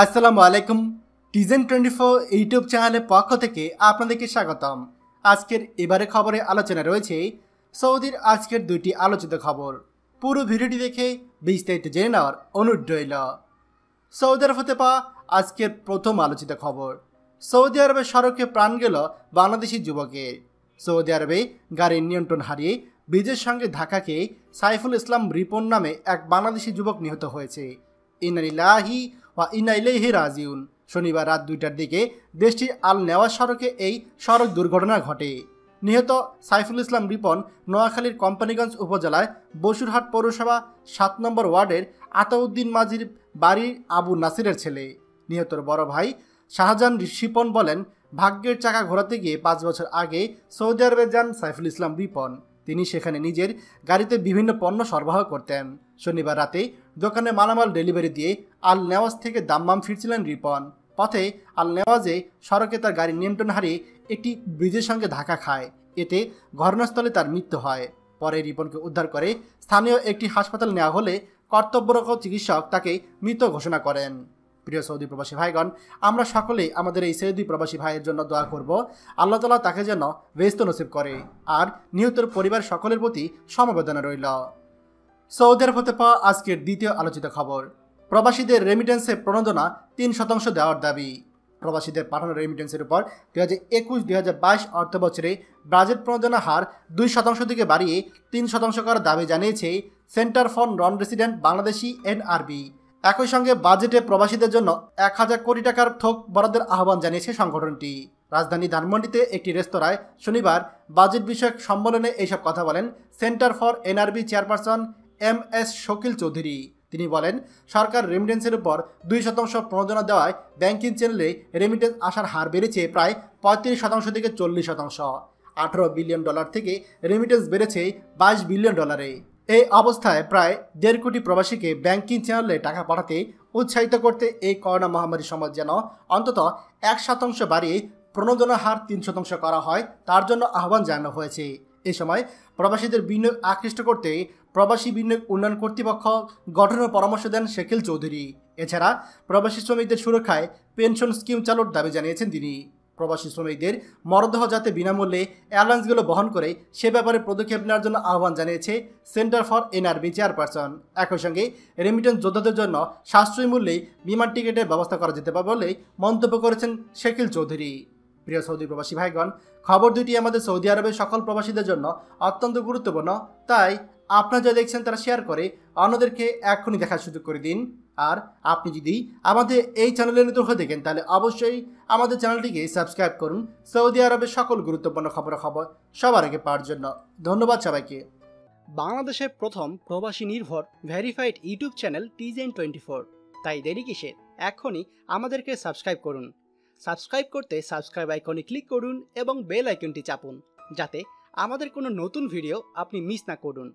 আসসালামু আলাইকুম টিজেন twenty four YouTube চ্যানেলের পক্ষ থেকে আপনাদেরকে স্বাগতম আজকের এবারে খবরে আলোচনা রয়েছে সৌদির আজকের দুইটি আলোচিত খবর পুরো ভিডিওটি দেখে বিস্তারিত জেনে নেওয়ার অনুরোধ রইল সৌদি আরব হতে পাওয়া আজকের প্রথম আলোচিত খবর সৌদি আরবের সড়কে প্রাণ গেল বাংলাদেশি যুবকের সৌদি আরবে গাড়ির নিয়ন্ত্রণ হারিয়ে ব্রিজের সঙ্গে ঢাকাকে সাইফুল ইসলাম রিপন নামে এক বাংলাদেশি যুবক নিহত হয়েছে ইনারিল্লাহি বা ইনাইলেহি রাজিউন শনিবার রাত দুইটার দিকে দেশটির আল নেওয়া সড়কে এই সড়ক দুর্ঘটনা ঘটে নিহত সাইফুল ইসলাম রিপন নোয়াখালীর কোম্পানিগঞ্জ উপজেলায় বসুরহাট পৌরসভা সাত নম্বর ওয়ার্ডের আতাউদ্দিন মাঝির বাড়ি আবু নাসিরের ছেলে নিহতর বড় ভাই শাহজাহান শিপন বলেন ভাগ্যের চাকা ঘোরাতে গিয়ে পাঁচ বছর আগে সৌদি আরবে যান সাইফুল ইসলাম রিপন তিনি সেখানে নিজের গাড়িতে বিভিন্ন পণ্য সরবরাহ করতেন শনিবার রাতে দোকানে মালামাল ডেলিভারি দিয়ে আল নেওয়াজ থেকে দাম্মাম ফিরছিলেন রিপন পথে আল নেওয়াজে সড়কে তার গাড়ি নিয়ন্ত্রণ হারিয়ে একটি ব্রিজের সঙ্গে ধাক্কা খায় এতে ঘটনাস্থলে তার মৃত্যু হয় পরে রিপনকে উদ্ধার করে স্থানীয় একটি হাসপাতাল নেওয়া হলে কর্তব্যরত চিকিৎসক তাকে মৃত ঘোষণা করেন প্রিয় সৌদি প্রবাসী ভাইগণ আমরা সকলেই আমাদের এই সৌদি প্রবাসী ভাইয়ের জন্য দোয়া করব আল্লাহ তালা তাকে যেন ব্যস্ত নসিব করে আর নিহতের পরিবার সকলের প্রতি সমবেদনা রইল সৌদের হতে পাওয়া আজকের দ্বিতীয় আলোচিত খবর প্রবাসীদের রেমিটেন্সে প্রণোদনা তিন শতাংশ দেওয়ার দাবি প্রবাসীদের পাঠানো রেমিটেন্সের উপর দু হাজার একুশ দু হাজার বাইশ অর্থ বছরে বাজেট প্রণোদনা হার দুই শতাংশ থেকে বাড়িয়ে তিন শতাংশ করার দাবি জানিয়েছে centre for non resident Bangladeshi NRB একই সঙ্গে বাজেটে প্রবাসীদের জন্য এক হাজার কোটি টাকার থোক বরাদ্দের আহ্বান জানিয়েছে সংগঠনটি রাজধানী ধানমন্ডিতে একটি রেস্তোরাঁয় শনিবার বাজেট বিষয়ক সম্মেলনে এইসব কথা বলেন centre for NRB chairperson M S Shakil Chowdhury তিনি বলেন সরকার রেমিটেন্সের উপর দুই শতাংশ প্রণোদনা দেওয়ায় ব্যাংকিং চ্যানেলে রেমিটেন্স আসার হার বেড়েছে প্রায় পঁয়ত্রিশ শতাংশ থেকে চল্লিশ শতাংশ আঠারো বিলিয়ন ডলার থেকে রেমিটেন্স বেড়েছে বাইশ বিলিয়ন ডলারে এই অবস্থায় প্রায় দেড় কোটি প্রবাসীকে ব্যাংকিং চ্যানেলে টাকা পাঠাতে উৎসাহিত করতে এই করোনা মহামারী সময় যেন অন্তত এক শতাংশ বাড়িয়ে প্রণোদনা হার তিন শতাংশ করা হয় তার জন্য আহ্বান জানানো হয়েছে এ সময় প্রবাসীদের বিনিয়োগ আকৃষ্ট করতে প্রবাসী বিনিয়োগ উন্নয়ন কর্তৃপক্ষ গঠনের পরামর্শ দেন শেখিল চৌধুরী এছাড়া প্রবাসী শ্রমিকদের সুরক্ষায় পেনশন স্কিম চালুর দাবি জানিয়েছেন তিনি প্রবাসী শ্রমিকদের মরদেহ যাতে বিনামূল্যে এয়ারলাইন্সগুলো বহন করে সে ব্যাপারে পদক্ষেপ নেওয়ার জন্য আহ্বান জানিয়েছে সেন্টার ফর এনআরবি চেয়ারপারসন একই সঙ্গে রেমিটেন্স যোদ্ধাদের জন্য সাশ্রয়ী মূল্যে বিমান টিকিটের ব্যবস্থা করা যেতে পারে বলে মন্তব্য করেছেন শেখিল চৌধুরী প্রিয় সৌদি প্রবাসী ভাইগণ খবর দুটি আমাদের সৌদি আরবের সকল প্রবাসীদের জন্য অত্যন্ত গুরুত্বপূর্ণ তাই আপনারা যা দেখছেন তারা শেয়ার করে অন্যদেরকে এখনই দেখার সুযোগ করে দিন আর আপনি যদি আমাদের এই চ্যানেলে নতুন হয়ে দেখেন তাহলে অবশ্যই আমাদের চ্যানেলটিকে সাবস্ক্রাইব করুন সৌদি আরবের সকল গুরুত্বপূর্ণ খবর খবর সবার আগে পাওয়ার জন্য ধন্যবাদ সবাইকে বাংলাদেশের প্রথম প্রবাসী নির্ভর ভেরিফাইড ইউটিউব চ্যানেল টিজেন টোয়েন্টি ফোর তাই দেরি কিসে এখনই আমাদেরকে সাবস্ক্রাইব করুন সাবস্ক্রাইব করতে সাবস্ক্রাইব আইকনে ক্লিক করুন এবং বেল আইকনটি চাপুন যাতে আমাদের কোনো নতুন ভিডিও আপনি মিস না করুন